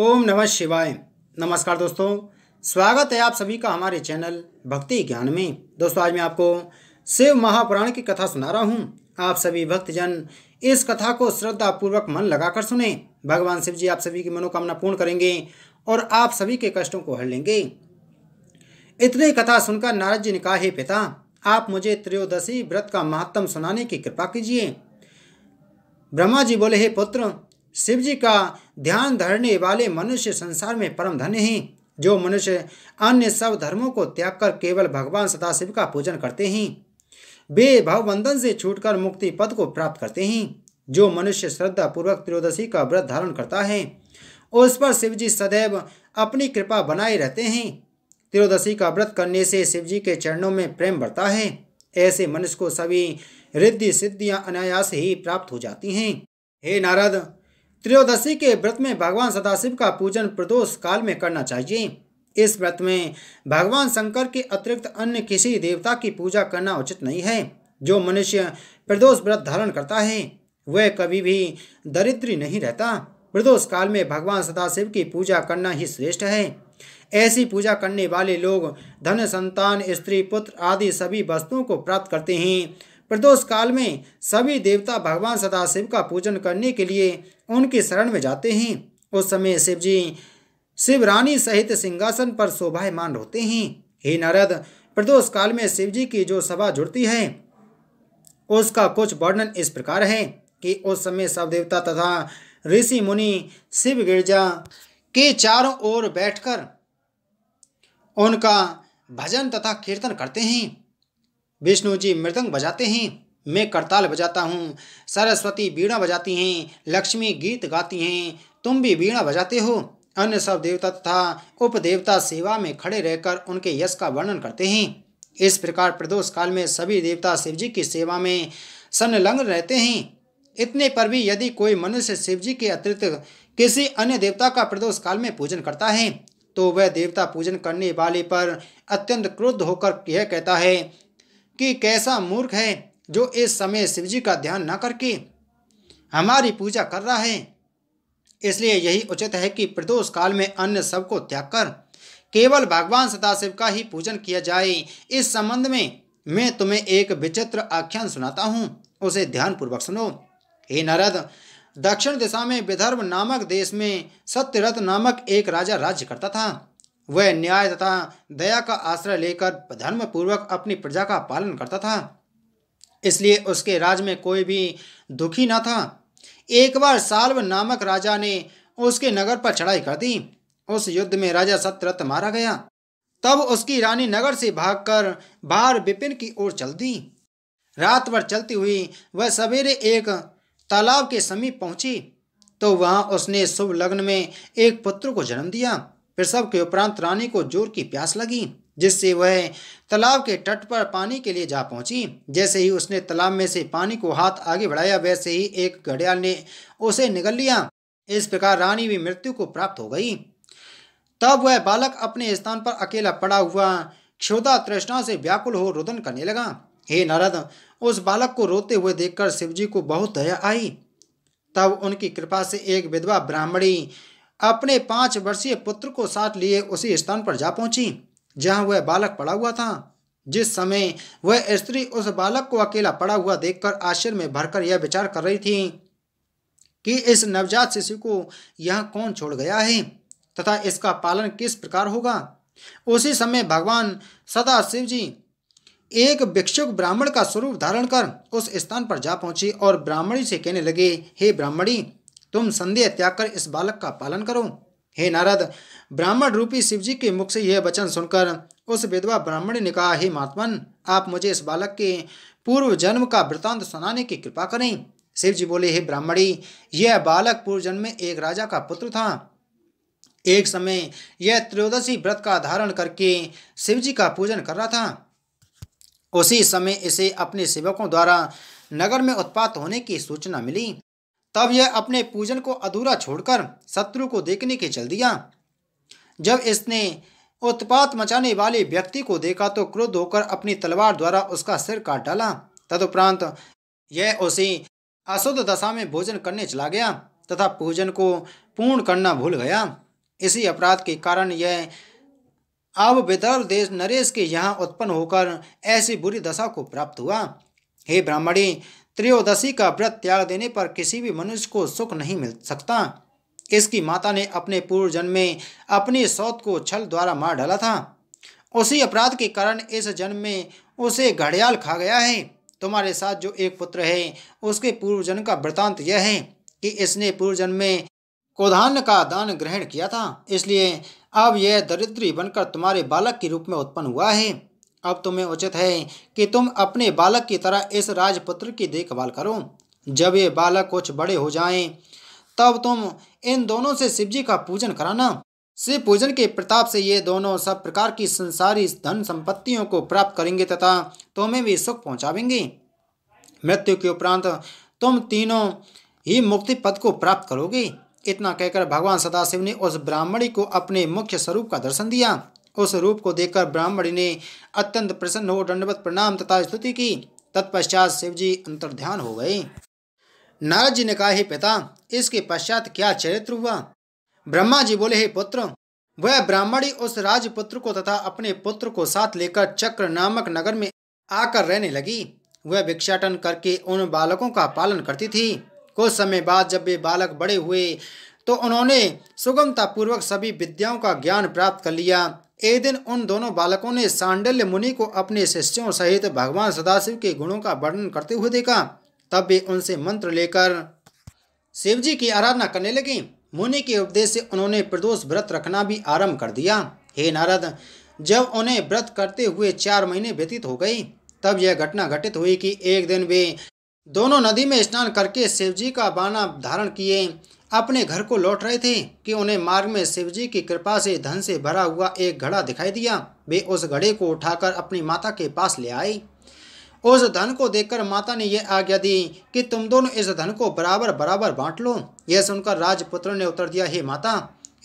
ओम नमः शिवाय नमस्कार दोस्तों स्वागत है आप सभी का हमारे चैनल भक्ति ज्ञान में दोस्तों आज मैं आपको शिव महापुराण की कथा सुना रहा हूँ आप सभी भक्तजन इस कथा को श्रद्धा पूर्वक मन लगाकर सुने भगवान शिव जी आप सभी की मनोकामना पूर्ण करेंगे और आप सभी के कष्टों को हर लेंगे इतनी कथा सुनकर नारद जी ने कहा हे पिता आप मुझे त्रयोदशी व्रत का महत्तम सुनाने की कृपा कीजिए ब्रह्मा जी बोले हे पुत्र शिव जी का ध्यान धरने वाले मनुष्य संसार में परम धन्य हैं जो मनुष्य अन्य सब धर्मों को त्याग कर केवल भगवान सदाशिव का पूजन करते हैं वे भवबंधन से छूटकर मुक्ति पद को प्राप्त करते हैं जो मनुष्य श्रद्धा पूर्वक त्रयोदशी का व्रत धारण करता है उस पर शिवजी सदैव अपनी कृपा बनाए रहते हैं त्रयोदशी का व्रत करने से शिवजी के चरणों में प्रेम बढ़ता है ऐसे मनुष्य को सभी रिद्धि सिद्धियां अनायास ही प्राप्त हो जाती हैं हे नारद त्रयोदशी के व्रत में भगवान सदाशिव का पूजन प्रदोष काल में करना चाहिए इस व्रत में भगवान शंकर के अतिरिक्त अन्य किसी देवता की पूजा करना उचित नहीं है जो मनुष्य प्रदोष व्रत धारण करता है वह कभी भी दरिद्री नहीं रहता प्रदोष काल में भगवान सदाशिव की पूजा करना ही श्रेष्ठ है ऐसी पूजा करने वाले लोग धन संतान स्त्री पुत्र आदि सभी वस्तुओं को प्राप्त करते हैं प्रदोष काल में सभी देवता भगवान सदाशिव का पूजन करने के लिए उनके शरण में जाते हैं उस समय शिव जी शिवरानी सहित सिंहासन पर शोभायमान होते हैं हे नारद प्रदोष काल में शिव जी की जो सभा जुड़ती है उसका कुछ वर्णन इस प्रकार है कि उस समय सब देवता तथा ऋषि मुनि शिव गिरजा के चारों ओर बैठकर उनका भजन तथा कीर्तन करते हैं विष्णु जी मृदंग बजाते हैं मैं करताल बजाता हूँ सरस्वती वीणा बजाती हैं लक्ष्मी गीत गाती हैं तुम भी वीणा बजाते हो अन्य सब देवता तथा उपदेवता सेवा में खड़े रहकर उनके यश का वर्णन करते हैं इस प्रकार प्रदोष काल में सभी देवता शिव जी की सेवा में संलग्न रहते हैं इतने पर भी यदि कोई मनुष्य शिव जी के अतिरिक्त किसी अन्य देवता का प्रदोष काल में पूजन करता है तो वह देवता पूजन करने वाले पर अत्यंत क्रुद्ध होकर यह कहता है कि कैसा मूर्ख है जो इस समय शिव जी का ध्यान न करके हमारी पूजा कर रहा है इसलिए यही उचित है कि प्रदोष काल में अन्य सब को त्याग कर केवल भगवान सदाशिव का ही पूजन किया जाए इस संबंध में मैं तुम्हें एक विचित्र आख्यान सुनाता हूँ उसे ध्यानपूर्वक सुनो हे नरद दक्षिण दिशा में विदर्भ नामक देश में सत्यरथ नामक एक राजा राज्य करता था वह न्याय तथा दया का आश्रय लेकर धर्म पूर्वक अपनी प्रजा का पालन करता था इसलिए उसके राज में कोई भी दुखी न था एक बार साल्व नामक राजा ने उसके नगर पर चढ़ाई कर दी उस युद्ध में राजा सतरथ मारा गया तब उसकी रानी नगर से भागकर बाहर विपिन की ओर चल दी रात भर चलती हुई वह सवेरे एक तालाब के समीप पहुंची तो वहां उसने शुभ लग्न में एक पुत्र को जन्म दिया फिर के उपरांत रानी को जोर की प्यास लगी जिससे वह तालाब के तट पर पानी के लिए जा पहुंची जैसे ही उसने तालाब में से पानी को हाथ आगे बढ़ाया वैसे ही एक घड़ियाल ने उसे निगल लिया इस प्रकार रानी भी मृत्यु को प्राप्त हो गई तब वह बालक अपने स्थान पर अकेला पड़ा हुआ क्षोधा तृष्णा से व्याकुल हो रुदन करने लगा हे नारद उस बालक को रोते हुए देखकर शिवजी को बहुत दया आई तब उनकी कृपा से एक विधवा ब्राह्मणी अपने पाँच वर्षीय पुत्र को साथ लिए उसी स्थान पर जा पहुंची जहां वह बालक पड़ा हुआ था जिस समय वह स्त्री उस बालक को अकेला पड़ा हुआ देखकर आश्चर्य में भरकर यह विचार कर रही थी कि इस नवजात शिशु को यह कौन छोड़ गया है तथा इसका पालन किस प्रकार होगा उसी समय भगवान सदा शिव जी एक भिक्षुक ब्राह्मण का स्वरूप धारण कर उस स्थान पर जा पहुंची और ब्राह्मणी से कहने लगे हे ब्राह्मणी तुम संदेह त्याग कर इस बालक का पालन करो हे नारद ब्राह्मण रूपी शिवजी के मुख से यह वचन सुनकर उस विधवा ब्राह्मणी ने कहा हे महात्मन आप मुझे इस बालक के पूर्व जन्म का वृतांत सुनाने की कृपा करें शिव जी बोले हे ब्राह्मणी यह बालक पूर्व जन्म में एक राजा का पुत्र था एक समय यह त्रयोदशी व्रत का धारण करके शिव जी का पूजन कर रहा था उसी समय इसे अपने सेवकों द्वारा नगर में उत्पात होने की सूचना मिली तब यह अपने पूजन को अधूरा छोड़कर शत्रु को देखने के चल दिया जब इसने उत्पात मचाने वाले व्यक्ति को देखा तो क्रोध होकर अपनी तलवार द्वारा उसका सिर काट डाला तदुपरांत यह उसे अशुद्ध दशा में भोजन करने चला गया तथा पूजन को पूर्ण करना भूल गया इसी अपराध के कारण यह अब विदर्भ देश नरेश के यहाँ उत्पन्न होकर ऐसी बुरी दशा को प्राप्त हुआ हे ब्राह्मणी त्रयोदशी का व्रत त्याग देने पर किसी भी मनुष्य को सुख नहीं मिल सकता इसकी माता ने अपने पूर्व जन्म में अपने सौत को छल द्वारा मार डाला था उसी अपराध के कारण इस जन्म में उसे घड़ियाल खा गया है तुम्हारे साथ जो एक पुत्र है उसके पूर्वजन का वृतांत यह है कि इसने पूर्वजन्म में कोधान का दान ग्रहण किया था इसलिए अब यह दरिद्री बनकर तुम्हारे बालक के रूप में उत्पन्न हुआ है अब तुम्हें उचित है कि तुम अपने बालक की तरह इस राजपुत्र की देखभाल करो जब ये बालक कुछ बड़े हो जाएं तब तुम इन दोनों से शिवजी का पूजन कराना शिव पूजन के प्रताप से ये दोनों सब प्रकार की संसारी धन संपत्तियों को प्राप्त करेंगे तथा तुम्हें भी सुख पहुंचावेंगे मृत्यु के उपरांत तुम तीनों ही मुक्ति पद को प्राप्त करोगे इतना कहकर भगवान सदाशिव ने उस ब्राह्मणी को अपने मुख्य स्वरूप का दर्शन दिया उस रूप को देखकर ब्राह्मणी ने अत्यंत प्रसन्न हो दंडवत प्रणाम तथा स्तुति की तत्पश्चात शिवजी अंतर्ध्यान हो गए नारद जी ने कहा हे पिता इसके पश्चात क्या चरित्र हुआ ब्रह्मा जी बोले हे पुत्र वह ब्राह्मणी उस राजपुत्र को तथा अपने पुत्र को साथ लेकर चक्र नामक नगर में आकर रहने लगी वह भिक्षाटन करके उन बालकों का पालन करती थी कुछ समय बाद जब वे बालक बड़े हुए तो उन्होंने सुगमतापूर्वक सभी विद्याओं का ज्ञान प्राप्त कर लिया एक दिन उन दोनों बालकों ने सांडल्य मुनि को अपने शिष्यों सहित भगवान सदाशिव के गुणों का वर्णन करते हुए देखा तब वे उनसे मंत्र लेकर शिवजी की आराधना करने लगी मुनि के उपदेश से उन्होंने प्रदोष व्रत रखना भी आरंभ कर दिया हे नारद जब उन्हें व्रत करते हुए चार महीने व्यतीत हो गई तब यह घटना घटित हुई कि एक दिन वे दोनों नदी में स्नान करके शिवजी का बाना धारण किए अपने घर को लौट रहे थे कि उन्हें मार्ग में शिवजी की कृपा से धन से भरा हुआ एक घड़ा दिखाई दिया वे उस घड़े को उठाकर अपनी माता के पास ले आए उस धन को देखकर माता ने यह आज्ञा दी कि तुम दोनों इस धन को बराबर बराबर बांट लो यह सुनकर राजपुत्र ने उत्तर दिया हे माता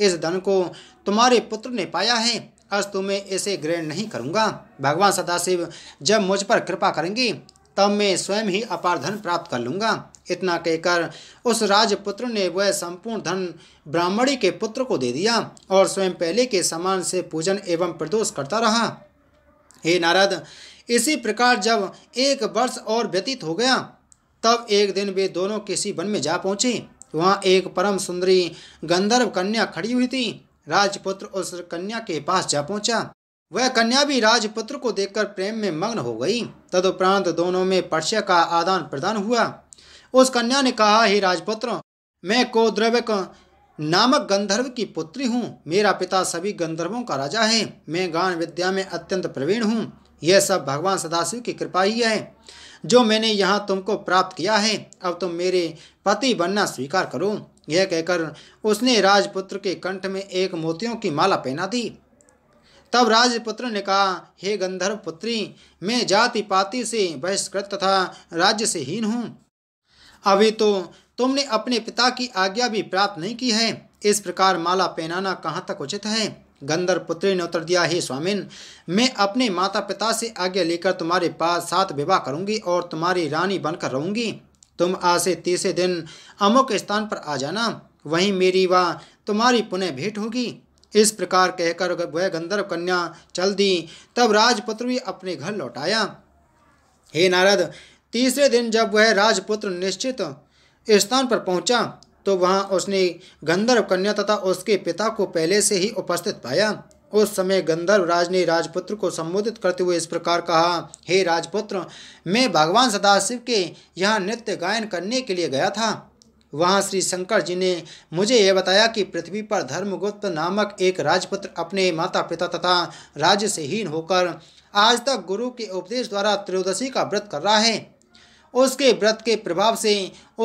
इस धन को तुम्हारे पुत्र ने पाया है आज तुम्हें इसे ग्रहण नहीं करूँगा भगवान सदाशिव जब मुझ पर कृपा करेंगे तब मैं स्वयं ही अपार धन प्राप्त कर लूँगा इतना कहकर उस राजपुत्र ने वह संपूर्ण धन ब्राह्मणी के पुत्र को दे दिया और स्वयं पहले के समान से पूजन एवं प्रदोष करता रहा हे नारद इसी प्रकार जब एक वर्ष और व्यतीत हो गया तब एक दिन वे दोनों किसी वन में जा पहुँचे वहाँ एक परम सुंदरी गंधर्व कन्या खड़ी हुई थी राजपुत्र उस कन्या के पास जा पहुँचा वह कन्या भी राजपुत्र को देखकर प्रेम में मग्न हो गई तदुपरांत दोनों में पर्चय का आदान प्रदान हुआ उस कन्या ने कहा हे राजपुत्र मैं कोद्रवक नामक गंधर्व की पुत्री हूँ मेरा पिता सभी गंधर्वों का राजा है मैं गान विद्या में अत्यंत प्रवीण हूँ यह सब भगवान सदाशिव की कृपा ही है जो मैंने यहाँ तुमको प्राप्त किया है अब तुम मेरे पति बनना स्वीकार करो यह कहकर उसने राजपुत्र के कंठ में एक मोतियों की माला पहना दी तब राजपुत्र ने कहा हे गंधर्व पुत्री मैं जाति पाति से बहिष्कृत तथा राज्य से हीन हूँ अभी तो तुमने अपने पिता की आज्ञा भी प्राप्त नहीं की है इस प्रकार माला पहनाना कहाँ तक उचित है गंधर पुत्री ने उत्तर दिया हे स्वामिन मैं अपने माता पिता से आज्ञा लेकर तुम्हारे पास साथ विवाह करूंगी और तुम्हारी रानी बनकर रहूंगी तुम आज से तीसरे दिन अमुक स्थान पर आ जाना वहीं मेरी व तुम्हारी पुनः भेंट होगी इस प्रकार कहकर वह गंधर्व कन्या चल दी तब राजपुत्र भी अपने घर लौटाया हे नारद तीसरे दिन जब वह राजपुत्र निश्चित स्थान पर पहुंचा तो वहां उसने गंधर्व कन्या तथा उसके पिता को पहले से ही उपस्थित पाया उस समय गंधर्व राज ने राजपुत्र को संबोधित करते हुए इस प्रकार कहा हे राजपुत्र मैं भगवान सदाशिव के यहाँ नृत्य गायन करने के लिए गया था वहाँ श्री शंकर जी ने मुझे यह बताया कि पृथ्वी पर धर्मगुप्त नामक एक राजपुत्र अपने माता पिता तथा राज्य से हीन होकर आज तक गुरु के उपदेश द्वारा त्रयोदशी का व्रत कर रहा है उसके व्रत के प्रभाव से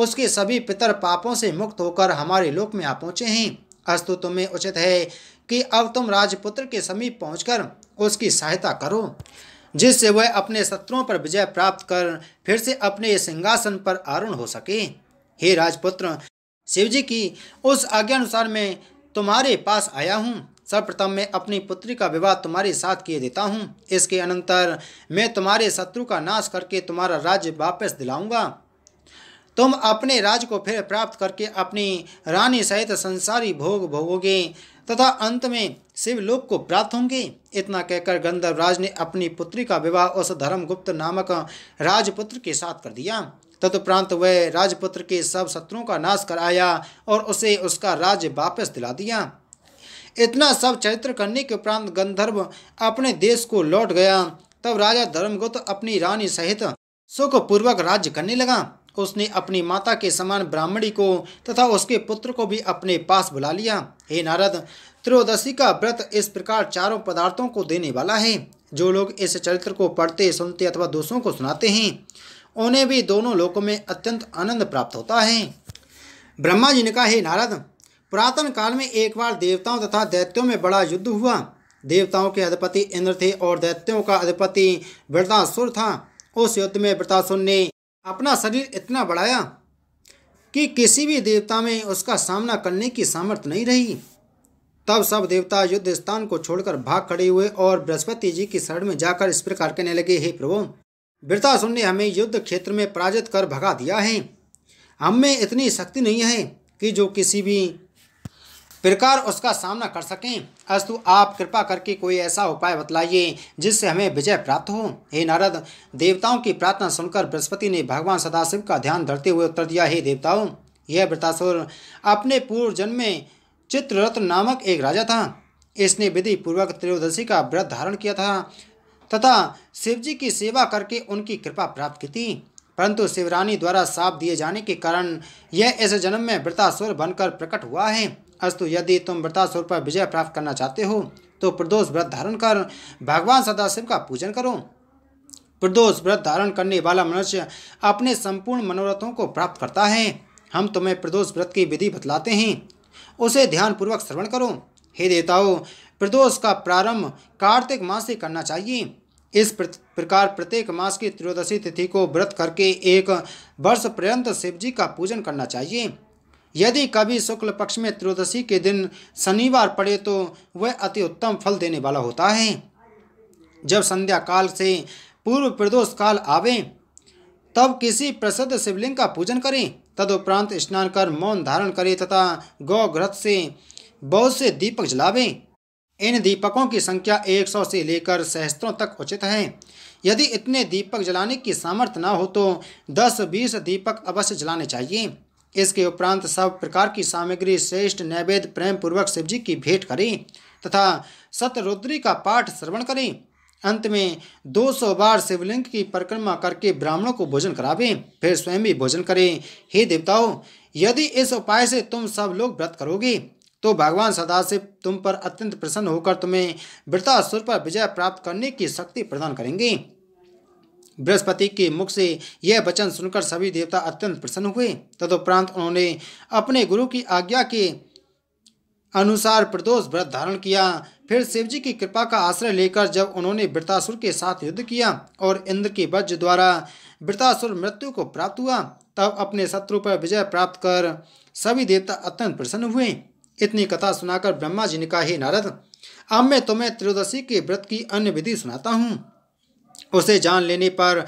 उसके सभी पितर पापों से मुक्त होकर हमारे लोक में आ पहुँचे हैं अस्तु तुम्हें उचित है कि अब तुम राजपुत्र के समीप पहुंचकर उसकी सहायता करो जिससे वह अपने शत्रुओं पर विजय प्राप्त कर फिर से अपने सिंहासन पर आरूढ़ हो सके हे राजपुत्र शिवजी की उस आज्ञा अनुसार मैं तुम्हारे पास आया हूँ सर्वप्रथम मैं अपनी पुत्री का विवाह तुम्हारे साथ किए देता हूँ इसके अनंतर मैं तुम्हारे शत्रु का नाश करके तुम्हारा राज्य वापस दिलाऊंगा तुम अपने राज को फिर प्राप्त करके अपनी रानी सहित संसारी भोग भोगोगे तथा अंत में शिवलोक को प्राप्त होंगे इतना कहकर गंधर्व राज ने अपनी पुत्री का विवाह उस धर्मगुप्त नामक राजपुत्र के साथ कर दिया तत्परांत वह राजपुत्र के सब शत्रुओं का नाश कराया और उसे उसका राज्य वापस दिला दिया इतना सब चरित्र करने के उपरांत गंधर्व अपने देश को लौट गया तब राजा धर्मगुप्त अपनी रानी सहित सुखपूर्वक राज्य करने लगा उसने अपनी माता के समान ब्राह्मणी को तथा उसके पुत्र को भी अपने पास बुला लिया हे नारद त्रयोदशी का व्रत इस प्रकार चारों पदार्थों को देने वाला है जो लोग इस चरित्र को पढ़ते सुनते अथवा दूसरों को सुनाते हैं उन्हें भी दोनों लोकों में अत्यंत आनंद प्राप्त होता है ब्रह्मा जी ने कहा हे नारद पुरातन काल में एक बार देवताओं तथा दैत्यों में बड़ा युद्ध हुआ देवताओं के अधिपति इंद्र थे और दैत्यों का अधिपति वृतासुर था उस युद्ध में वृतासुर ने अपना शरीर इतना बढ़ाया कि किसी भी देवता में उसका सामना करने की सामर्थ्य नहीं रही तब सब देवता युद्ध स्थान को छोड़कर भाग खड़े हुए और बृहस्पति जी की शरण में जाकर इस प्रकार कहने लगे हे प्रभु वृतासुर ने हमें युद्ध क्षेत्र में पराजित कर भगा दिया है हम में इतनी शक्ति नहीं है कि जो किसी भी प्रकार उसका सामना कर सकें अस्तु आप कृपा करके कोई ऐसा उपाय बतलाइए जिससे हमें विजय प्राप्त हो हे नारद देवताओं की प्रार्थना सुनकर बृहस्पति ने भगवान सदाशिव का ध्यान धरते हुए उत्तर दिया हे देवताओं यह वृतासुर अपने पूर्व जन्म में चित्ररत्न नामक एक राजा था इसने विधि पूर्वक त्रयोदशी का व्रत धारण किया था तथा शिवजी की सेवा करके उनकी कृपा प्राप्त की थी परंतु शिवरानी द्वारा साप दिए जाने के कारण यह इस जन्म में वृतासुर बनकर प्रकट हुआ है अस्तु यदि तुम व्रतासुर पर विजय प्राप्त करना चाहते हो तो प्रदोष व्रत धारण कर भगवान सदाशिव का पूजन करो प्रदोष व्रत धारण करने वाला मनुष्य अपने संपूर्ण मनोरथों को प्राप्त करता है हम तुम्हें प्रदोष व्रत की विधि बतलाते हैं उसे ध्यानपूर्वक श्रवण करो हे देवताओं प्रदोष का प्रारंभ कार्तिक मास से करना चाहिए इस प्रकार प्रत्येक मास की त्रयोदशी तिथि को व्रत करके एक वर्ष पर्यंत शिव जी का पूजन करना चाहिए यदि कभी शुक्ल पक्ष में त्रयोदशी के दिन शनिवार पड़े तो वह अति उत्तम फल देने वाला होता है जब संध्या काल से पूर्व प्रदोष काल आवे तब किसी प्रसिद्ध शिवलिंग का पूजन करें तदुपरांत स्नान कर मौन धारण करें तथा गौ ग्रत से बहुत से दीपक जलावें इन दीपकों की संख्या 100 से लेकर सहस्त्रों तक उचित है यदि इतने दीपक जलाने की सामर्थ्य ना हो तो 10-20 दीपक अवश्य जलाने चाहिए इसके उपरांत सब प्रकार की सामग्री श्रेष्ठ नैवेद्य प्रेम पूर्वक शिवजी की भेंट करें तथा सतरुद्री का पाठ श्रवण करें अंत में 200 बार शिवलिंग की परिक्रमा करके ब्राह्मणों को भोजन करावें फिर स्वयं भी भोजन करें हे देवताओं यदि इस उपाय से तुम सब लोग व्रत करोगे तो भगवान सदाशिव तुम पर अत्यंत प्रसन्न होकर तुम्हें वृतासुर पर विजय प्राप्त करने की शक्ति प्रदान करेंगे बृहस्पति के मुख से यह वचन सुनकर सभी देवता अत्यंत प्रसन्न हुए तदुपरांत उन्होंने अपने गुरु की आज्ञा के अनुसार प्रदोष व्रत धारण किया फिर शिवजी की कृपा का आश्रय लेकर जब उन्होंने वृतासुर के साथ युद्ध किया और इंद्र के वज्र द्वारा वृतासुर मृत्यु को प्राप्त हुआ तब अपने शत्रु पर विजय प्राप्त कर सभी देवता अत्यंत प्रसन्न हुए इतनी कथा सुनाकर ब्रह्मा जी ने कहा हे नारद अब मैं तुम्हें त्रयोदशी के व्रत की अन्य विधि सुनाता हूँ उसे जान लेने पर